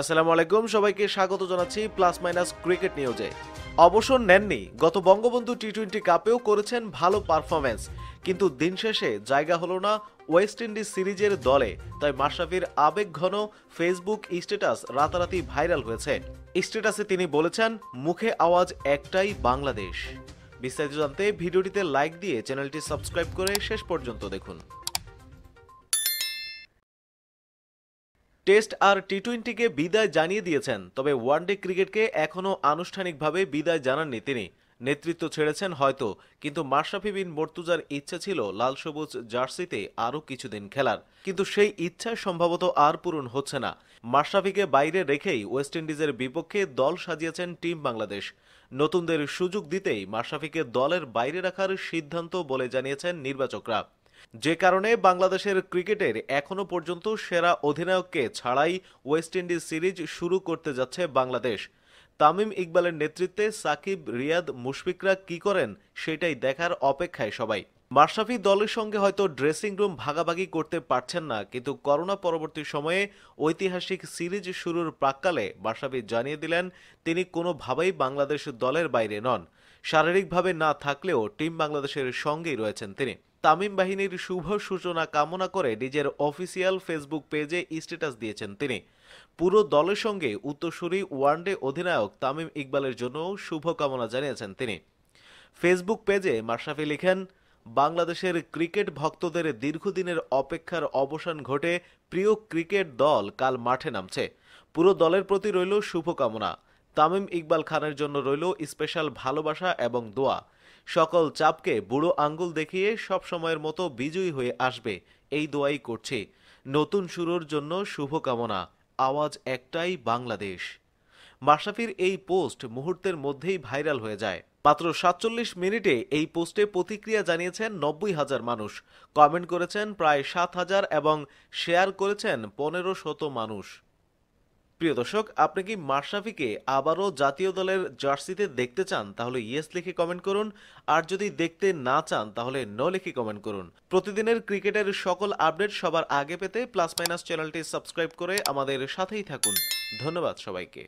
আসসালামু আলাইকুম সবাইকে স্বাগত জানাচ্ছি প্লাস মাইনাস ক্রিকেট নিউজে অবসর নেননি গত বঙ্গবন্ধু টি টোয়েন্টি কাপেও করেছেন ভালো পারফরমেন্স কিন্তু দিন শেষে জায়গা হলো না ওয়েস্ট ইন্ডিজ সিরিজের দলে তাই মাশরাফির আবেগঘন ফেসবুক স্ট্যাটাস রাতারাতি ভাইরাল হয়েছে স্ট্যাটাসে তিনি বলেছেন মুখে আওয়াজ একটাই বাংলাদেশ বিস্তারিত জানতে ভিডিওটিতে লাইক দিয়ে চ্যানেলটি সাবস্ক্রাইব করে শেষ পর্যন্ত দেখুন টেস্ট আর টি টোয়েন্টিকে বিদায় জানিয়ে দিয়েছেন তবে ওয়ানডে ক্রিকেটকে এখনও আনুষ্ঠানিকভাবে বিদায় জানাননি তিনি নেতৃত্ব ছেড়েছেন হয়তো কিন্তু মাশরাফি বিন মর্তুজার ইচ্ছা ছিল লাল সবুজ জার্সিতে আরও কিছুদিন খেলার কিন্তু সেই ইচ্ছা সম্ভবত আর পূরণ হচ্ছে না মাশরাফিকে বাইরে রেখেই ওয়েস্ট ইন্ডিজের বিপক্ষে দল সাজিয়েছেন টিম বাংলাদেশ নতুনদের সুযোগ দিতেই মাশরাফিকে দলের বাইরে রাখার সিদ্ধান্ত বলে জানিয়েছেন নির্বাচকরা যে কারণে বাংলাদেশের ক্রিকেটের এখনো পর্যন্ত সেরা অধিনায়ককে ছাড়াই ওয়েস্ট ইন্ডিজ সিরিজ শুরু করতে যাচ্ছে বাংলাদেশ তামিম ইকবালের নেতৃত্বে সাকিব রিয়াদ মুশফিকরা কি করেন সেটাই দেখার অপেক্ষায় সবাই মাশরাফি দলের সঙ্গে হয়তো ড্রেসিং রুম ভাগাভাগি করতে পারছেন না কিন্তু করোনা পরবর্তী সময়ে ঐতিহাসিক সিরিজ শুরুর প্রাক্কালে মাশরাফি জানিয়ে দিলেন তিনি কোনোভাবেই বাংলাদেশ দলের বাইরে নন শারীরিকভাবে না থাকলেও টিম বাংলাদেশের সঙ্গেই রয়েছেন তিনি তামিম বাহিনীর শুভ সূচনা কামনা করে নিজের অফিসিয়াল ফেসবুক পেজে স্ট্যাটাস দিয়েছেন তিনি পুরো দলের সঙ্গে উত্তরসূরি ওয়ানডে অধিনায়ক তামিম ইকবালের জন্য শুভকামনা জানিয়েছেন তিনি ফেসবুক পেজে মাশরাফি লিখেন বাংলাদেশের ক্রিকেট ভক্তদের দীর্ঘদিনের অপেক্ষার অবসান ঘটে প্রিয় ক্রিকেট দল কাল মাঠে নামছে পুরো দলের প্রতি রইল শুভকামনা তামিম ইকবাল খানের জন্য রইল স্পেশাল ভালোবাসা এবং দোয়া সকল চাপকে বুড়ো আঙ্গুল দেখিয়ে সব সময়ের মতো বিজয়ী হয়ে আসবে এই দোয়াই করছে নতুন শুরুর জন্য শুভকামনা আওয়াজ একটাই বাংলাদেশ মাশরাফির এই পোস্ট মুহূর্তের মধ্যেই ভাইরাল হয়ে যায় মাত্র সাতচল্লিশ মিনিটে এই পোস্টে প্রতিক্রিয়া জানিয়েছেন নব্বই হাজার মানুষ কমেন্ট করেছেন প্রায় সাত হাজার এবং শেয়ার করেছেন পনেরো শত মানুষ প্রিয় দর্শক আপনি কি মার্শাফিকে আবারও জাতীয় দলের জার্সিতে দেখতে চান তাহলে ইয়েস লিখে কমেন্ট করুন আর যদি দেখতে না চান তাহলে নো লিখে কমেন্ট করুন প্রতিদিনের ক্রিকেটের সকল আপডেট সবার আগে পেতে প্লাস মাইনাস চ্যানেলটি সাবস্ক্রাইব করে আমাদের সাথেই থাকুন ধন্যবাদ সবাইকে